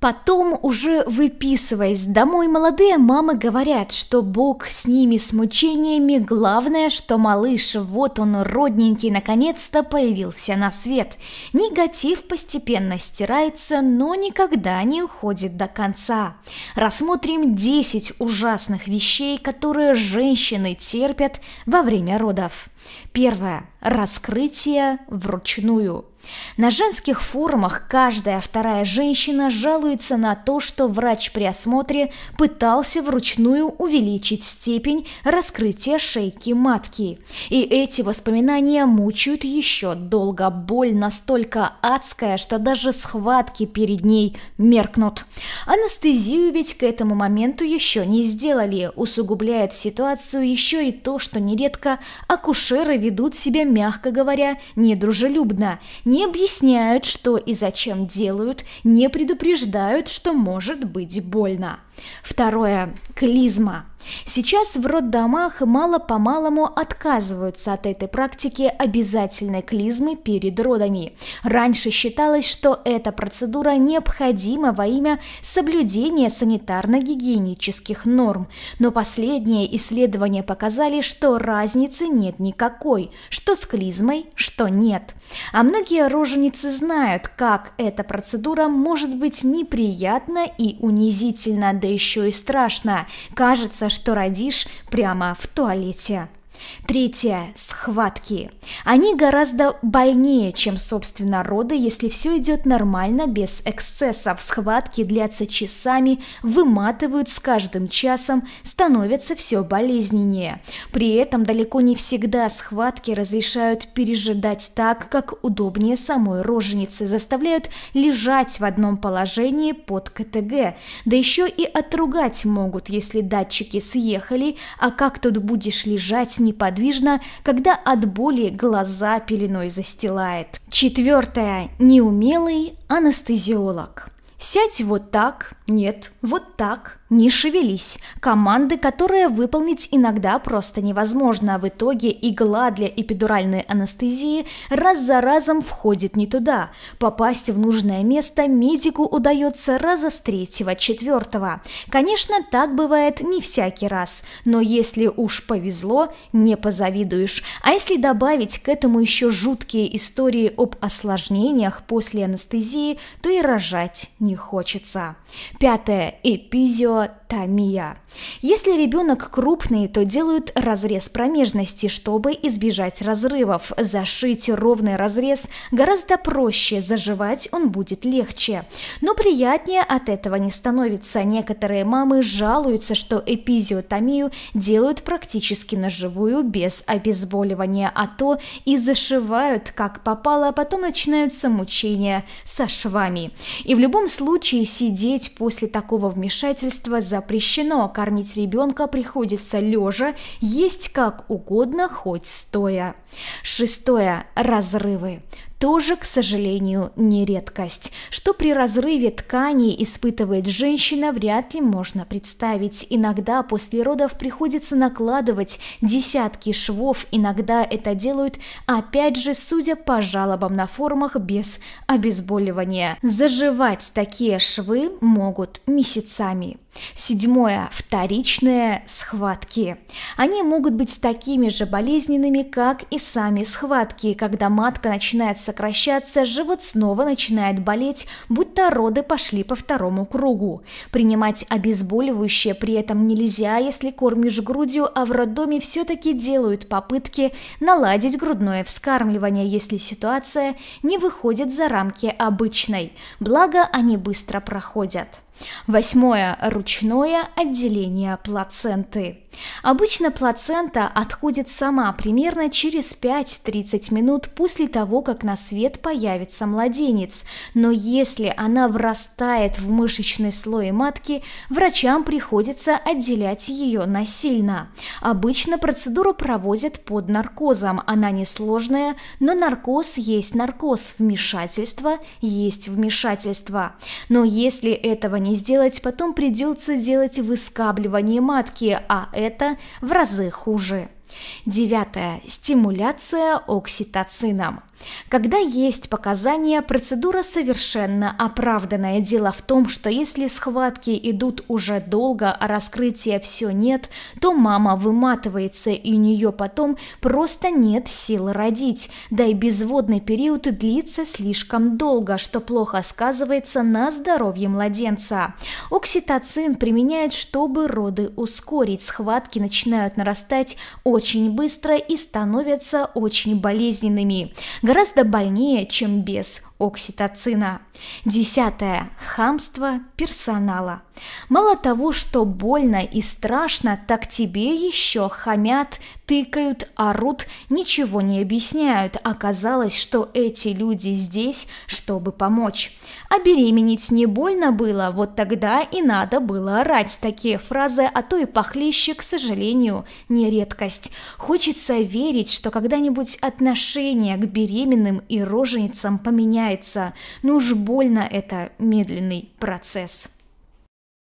Потом, уже выписываясь домой, молодые мамы говорят, что Бог с ними с мучениями, главное, что малыш, вот он родненький, наконец-то появился на свет. Негатив постепенно стирается, но никогда не уходит до конца. Рассмотрим 10 ужасных вещей, которые женщины терпят во время родов. Первое. Раскрытие вручную. На женских форумах каждая вторая женщина жалуется на то, что врач при осмотре пытался вручную увеличить степень раскрытия шейки матки. И эти воспоминания мучают еще долго. Боль настолько адская, что даже схватки перед ней меркнут. Анестезию ведь к этому моменту еще не сделали. Усугубляет ситуацию еще и то, что нередко акушеры ведут себя, мягко говоря, недружелюбно – не объясняют, что и зачем делают, не предупреждают, что может быть больно. Второе. Клизма. Сейчас в роддомах мало-помалому отказываются от этой практики обязательной клизмы перед родами. Раньше считалось, что эта процедура необходима во имя соблюдения санитарно-гигиенических норм, но последние исследования показали, что разницы нет никакой, что с клизмой, что нет. А многие роженицы знают, как эта процедура может быть неприятна и унизительна, да еще и страшна. Кажется, что что родишь прямо в туалете. Третье – схватки. Они гораздо больнее, чем, собственно, роды, если все идет нормально, без эксцессов. Схватки длятся часами, выматывают с каждым часом, становятся все болезненнее. При этом далеко не всегда схватки разрешают пережидать так, как удобнее самой роженице, заставляют лежать в одном положении под КТГ. Да еще и отругать могут, если датчики съехали, а как тут будешь лежать, не неподвижно, когда от боли глаза пеленой застилает. Четвертое. Неумелый анестезиолог. Сядь вот так, нет, вот так, не шевелись. Команды, которые выполнить иногда просто невозможно. В итоге игла для эпидуральной анестезии раз за разом входит не туда. Попасть в нужное место медику удается раза с третьего, четвертого. Конечно, так бывает не всякий раз. Но если уж повезло, не позавидуешь. А если добавить к этому еще жуткие истории об осложнениях после анестезии, то и рожать не хочется. Пятое. Эпизио what тамия. Если ребенок крупный, то делают разрез промежности, чтобы избежать разрывов. Зашить ровный разрез гораздо проще, заживать он будет легче. Но приятнее от этого не становится. Некоторые мамы жалуются, что эпизиотомию делают практически на живую без обезболивания, а то и зашивают как попало, а потом начинаются мучения со швами. И в любом случае сидеть после такого вмешательства за запрещено, кормить ребенка приходится лежа, есть как угодно, хоть стоя. Шестое. Разрывы тоже, к сожалению, не редкость. Что при разрыве тканей испытывает женщина, вряд ли можно представить. Иногда после родов приходится накладывать десятки швов, иногда это делают, опять же, судя по жалобам на форумах, без обезболивания. Заживать такие швы могут месяцами. Седьмое. Вторичные схватки. Они могут быть такими же болезненными, как и сами схватки, когда матка начинает сокращаться, живот снова начинает болеть, будто роды пошли по второму кругу. Принимать обезболивающее при этом нельзя, если кормишь грудью, а в роддоме все-таки делают попытки наладить грудное вскармливание, если ситуация не выходит за рамки обычной. Благо, они быстро проходят. Восьмое – ручное отделение плаценты. Обычно плацента отходит сама примерно через 5-30 минут после того, как на свет появится младенец, но если она врастает в мышечный слой матки, врачам приходится отделять ее насильно. Обычно процедуру проводят под наркозом, она несложная, но наркоз есть наркоз, вмешательство есть вмешательство. Но если этого не не сделать, потом придется делать выскабливание матки, а это в разы хуже. Девятое. Стимуляция окситоцином. Когда есть показания, процедура совершенно оправданная. Дело в том, что если схватки идут уже долго, а раскрытия все нет, то мама выматывается, и у нее потом просто нет сил родить. Да и безводный период длится слишком долго, что плохо сказывается на здоровье младенца. Окситоцин применяют, чтобы роды ускорить. Схватки начинают нарастать очень быстро и становятся очень болезненными гораздо больнее, чем бес, окситоцина. Десятое. Хамство персонала. Мало того, что больно и страшно, так тебе еще хамят, тыкают, орут, ничего не объясняют. Оказалось, что эти люди здесь, чтобы помочь. А беременеть не больно было, вот тогда и надо было орать. Такие фразы, а то и похлеще, к сожалению, не редкость. Хочется верить, что когда-нибудь отношение к беременным и роженицам поменяется меняется. Ну уж больно это медленный процесс.